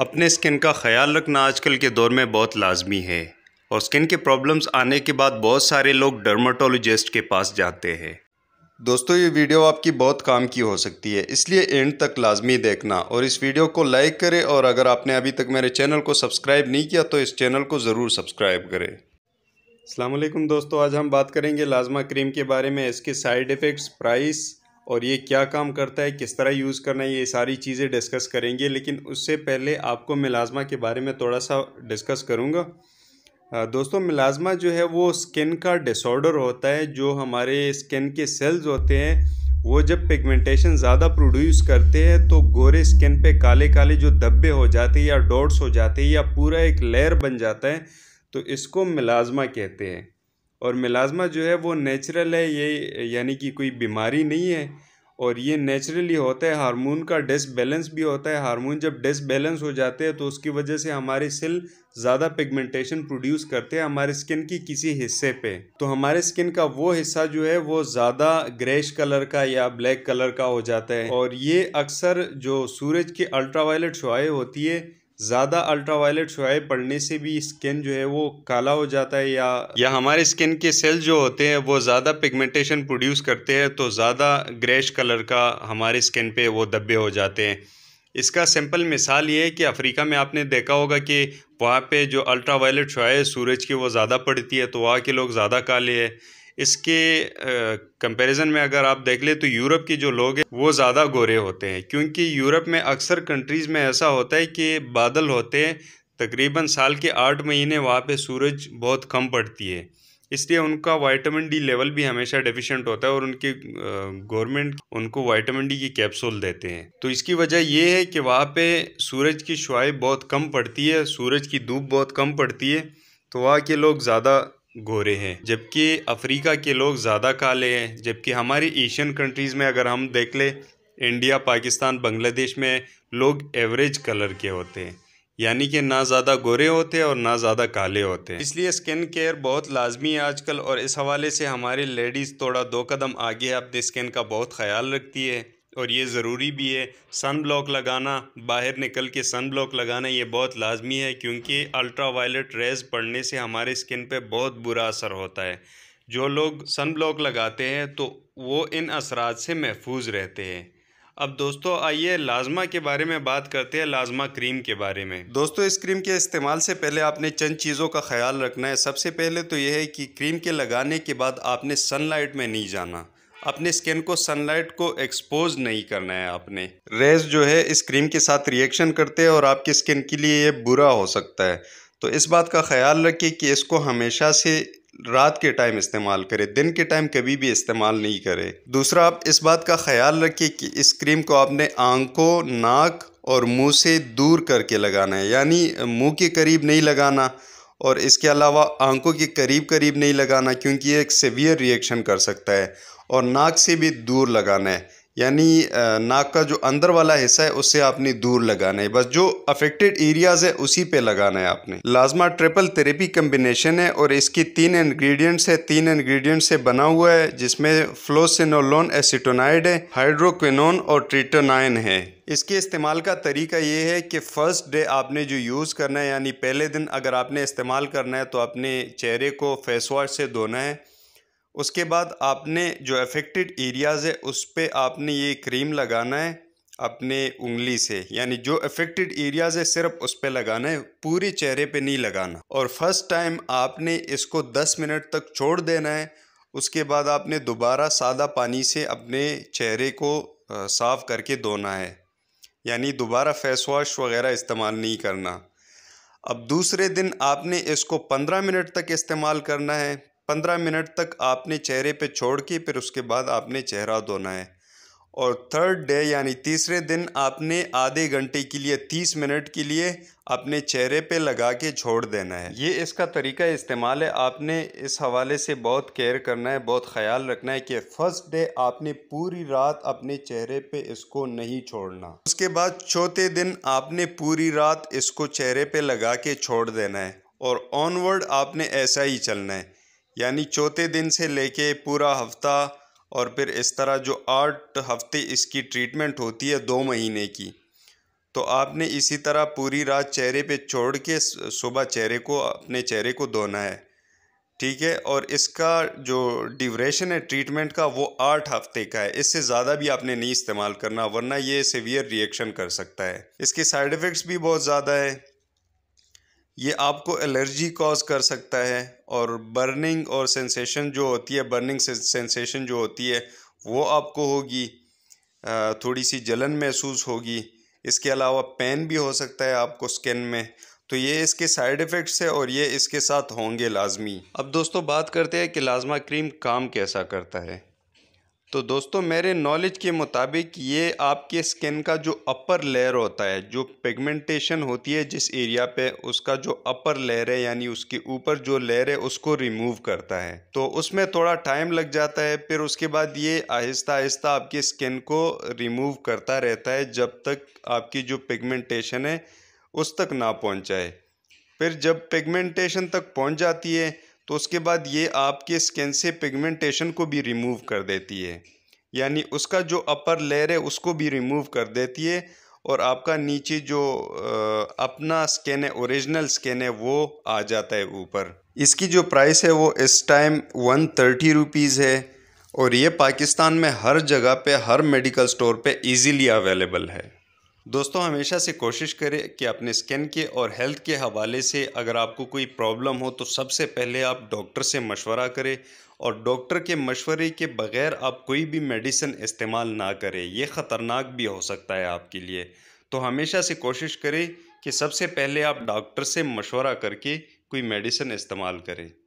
अपने स्किन का ख्याल रखना आजकल के दौर में बहुत लाजमी है और स्किन के प्रॉब्लम्स आने के बाद बहुत सारे लोग डर्माटोलोजिस्ट के पास जाते हैं दोस्तों ये वीडियो आपकी बहुत काम की हो सकती है इसलिए एंड तक लाजमी देखना और इस वीडियो को लाइक करें और अगर आपने अभी तक मेरे चैनल को सब्सक्राइब नहीं किया तो इस चैनल को ज़रूर सब्सक्राइब करें अल्लाम दोस्तों आज हम बात करेंगे लाजमा क्रीम के बारे में इसके साइड इफ़ेक्ट्स प्राइस और ये क्या काम करता है किस तरह यूज़ करना है ये सारी चीज़ें डिस्कस करेंगे लेकिन उससे पहले आपको मिलाजमा के बारे में थोड़ा सा डिस्कस करूँगा दोस्तों मिलाजमा जो है वो स्किन का डिसऑर्डर होता है जो हमारे स्किन के सेल्स होते हैं वो जब पिगमेंटेशन ज़्यादा प्रोड्यूस करते हैं तो गोरे स्किन पे काले काले जो धब्बे हो जाते हैं या डॉट्स हो जाते हैं या पूरा एक लेयर बन जाता है तो इसको मिलाजमा कहते हैं और मिलाजमा जो है वो नेचुरल है ये यानी कि कोई बीमारी नहीं है और ये नेचुरली होता है हार्मोन का डिसबैलेंस भी होता है हार्मोन जब डिसबैलेंस हो जाते हैं तो उसकी वजह से हमारे सेल ज़्यादा पिगमेंटेशन प्रोड्यूस करते हैं हमारे स्किन की किसी हिस्से पे तो हमारे स्किन का वो हिस्सा जो है वो ज़्यादा ग्रेश कलर का या ब्लैक कलर का हो जाता है और ये अक्सर जो सूरज की अल्ट्रावायलेट शुआ होती है ज़्यादा अल्ट्रावायलेट शुआ पड़ने से भी स्किन जो है वो काला हो जाता है या या हमारे स्किन के सेल जो होते हैं वो ज़्यादा पिगमेंटेशन प्रोड्यूस करते हैं तो ज़्यादा ग्रेश कलर का हमारे स्किन पे वो धब्बे हो जाते हैं इसका सिंपल मिसाल ये है कि अफ्रीका में आपने देखा होगा कि वहाँ पे जो अल्ट्रावायलेट शुआ सूरज की वो ज़्यादा पड़ती है तो वहाँ के लोग ज़्यादा काले हैं इसके कंपैरिजन में अगर आप देख ले तो यूरोप के जो लोग हैं वो ज़्यादा गोरे होते हैं क्योंकि यूरोप में अक्सर कंट्रीज़ में ऐसा होता है कि बादल होते हैं तकरीबन साल के आठ महीने वहाँ पे सूरज बहुत कम पड़ती है इसलिए उनका वाइटामिन डी लेवल भी हमेशा डेफिशिएंट होता है और उनकी गवर्नमेंट उनको वाइटामिन डी की कैप्सूल देते हैं तो इसकी वजह यह है कि वहाँ पे सूरज की शुआई बहुत कम पड़ती है सूरज की धूप बहुत कम पड़ती है तो वहाँ के लोग ज़्यादा गोरे हैं जबकि अफ्रीका के लोग ज़्यादा काले हैं जबकि हमारी एशियन कंट्रीज़ में अगर हम देख लें इंडिया पाकिस्तान बांग्लादेश में लोग एवरेज कलर के होते हैं यानी कि ना ज़्यादा गोरे होते हैं और ना ज़्यादा काले होते हैं इसलिए स्किन केयर बहुत लाजमी है आजकल और इस हवाले से हमारी लेडीज़ थोड़ा दो कदम आगे अपने तो स्किन का बहुत ख्याल रखती है और ये ज़रूरी भी है सन ब्लॉक लगाना बाहर निकल के सन ब्लॉक लगाना ये बहुत लाजमी है क्योंकि अल्ट्रा वायलेट रेज़ पड़ने से हमारे स्किन पे बहुत बुरा असर होता है जो लोग सन ब्लॉक लगाते हैं तो वो इन असरात से महफूज रहते हैं अब दोस्तों आइए लाजमा के बारे में बात करते हैं लाजमा क्रीम के बारे में दोस्तों इस क्रीम के इस्तेमाल से पहले आपने चंद चीज़ों का ख्याल रखना है सबसे पहले तो यह है कि क्रीम के लगाने के बाद आपने सनलाइट में नहीं जाना अपने स्किन को सनलाइट को एक्सपोज नहीं करना है आपने रेज जो है इस क्रीम के साथ रिएक्शन करते हैं और आपकी स्किन के लिए ये बुरा हो सकता है तो इस बात का ख्याल रखिए कि इसको हमेशा से रात के टाइम इस्तेमाल करें दिन के टाइम कभी भी इस्तेमाल नहीं करें दूसरा आप इस बात का ख्याल रखिए कि इस क्रीम को आपने आंखों नाक और मुंह से दूर करके लगाना है यानी मुंह के करीब नहीं लगाना और इसके अलावा आंखों के करीब करीब नहीं लगाना क्योंकि ये एक सीवियर रिएक्शन कर सकता है और नाक से भी दूर लगाना है यानी नाक का जो अंदर वाला हिस्सा है उससे आपने दूर लगाना है बस जो अफेक्टेड एरियाज है उसी पे लगाना है आपने लाजमा ट्रिपल थेरेपी कम्बिनेशन है और इसकी तीन इंग्रेडिएंट्स है तीन इंग्रेडिएंट्स से बना हुआ है जिसमें फ्लोसिनोलोन एसिटोनाइड है हाइड्रोक्विनोन और ट्रिटोनाइन है इसके इस्तेमाल का तरीका ये है कि फ़र्स्ट डे आपने जो यूज़ करना है यानी पहले दिन अगर आपने इस्तेमाल करना है तो अपने चेहरे को फेस वॉश से धोना है उसके बाद आपने जो अफेक्टेड एरियाज़ है उस पर आपने ये क्रीम लगाना है अपने उंगली से यानी जो अफेक्टेड एरियाज़ है सिर्फ उस पर लगाना है पूरे चेहरे पे नहीं लगाना और फर्स्ट टाइम आपने इसको 10 मिनट तक छोड़ देना है उसके बाद आपने दोबारा सादा पानी से अपने चेहरे को साफ़ करके धोना है यानी दोबारा फेस वॉश वगैरह इस्तेमाल नहीं करना अब दूसरे दिन आपने इसको 15 मिनट तक इस्तेमाल करना है पंद्रह मिनट तक आपने चेहरे पे छोड़ के फिर उसके बाद आपने चेहरा धोना है और थर्ड डे यानी तीसरे दिन आपने आधे घंटे के लिए तीस मिनट के लिए अपने चेहरे पे लगा के छोड़ देना है ये इसका तरीका इस्तेमाल है आपने इस हवाले से बहुत केयर करना है बहुत ख्याल रखना है कि फर्स्ट डे आपने पूरी रात अपने चेहरे पे इसको नहीं छोड़ना उसके बाद चौथे दिन आपने पूरी रात इसको चेहरे पे लगा के छोड़ देना है और ऑनवर्ड आपने ऐसा ही चलना है यानी चौथे दिन से लेके पूरा हफ्ता और फिर इस तरह जो आठ हफ्ते इसकी ट्रीटमेंट होती है दो महीने की तो आपने इसी तरह पूरी रात चेहरे पे छोड़ के सुबह चेहरे को अपने चेहरे को धोना है ठीक है और इसका जो ड्यूरेशन है ट्रीटमेंट का वो आठ हफ्ते का है इससे ज़्यादा भी आपने नहीं इस्तेमाल करना वरना ये सीवियर रिएक्शन कर सकता है इसके साइड इफ़ेक्ट्स भी बहुत ज़्यादा है ये आपको एलर्जी कॉज कर सकता है और बर्निंग और सेंसेशन जो होती है बर्निंग सेंसेशन जो होती है वो आपको होगी थोड़ी सी जलन महसूस होगी इसके अलावा पेन भी हो सकता है आपको स्किन में तो ये इसके साइड इफ़ेक्ट्स है और ये इसके साथ होंगे लाजमी अब दोस्तों बात करते हैं कि लाजमा क्रीम काम कैसा करता है तो दोस्तों मेरे नॉलेज के मुताबिक ये आपके स्किन का जो अपर लेयर होता है जो पिगमेंटेशन होती है जिस एरिया पे उसका जो अपर लेयर है यानी उसके ऊपर जो लेयर है उसको रिमूव करता है तो उसमें थोड़ा टाइम लग जाता है फिर उसके बाद ये आहिस्ता आहिस्ता आपकी स्किन को रिमूव करता रहता है जब तक आपकी जो पिगमेंटेशन है उस तक ना पहुँचाए फिर जब पिगमेंटेशन तक पहुँच जाती है तो उसके बाद ये आपके स्किन से पिगमेंटेशन को भी रिमूव कर देती है यानी उसका जो अपर लेयर है उसको भी रिमूव कर देती है और आपका नीचे जो अपना स्किन है ओरिजिनल स्किन है वो आ जाता है ऊपर इसकी जो प्राइस है वो इस टाइम वन थर्टी रुपीज़ है और ये पाकिस्तान में हर जगह पे हर मेडिकल स्टोर पे इजीली अवेलेबल है दोस्तों हमेशा से कोशिश करें कि अपने स्किन के और हेल्थ के हवाले से अगर आपको कोई प्रॉब्लम हो तो सबसे पहले आप डॉक्टर से मशवरा करें और डॉक्टर के मशवरे के बग़ैर आप कोई भी मेडिसिन इस्तेमाल ना करें यह ख़तरनाक भी हो सकता है आपके लिए तो हमेशा से कोशिश करें कि सबसे पहले आप डॉक्टर से मशवरा करके कोई मेडिसिन इस्तेमाल करें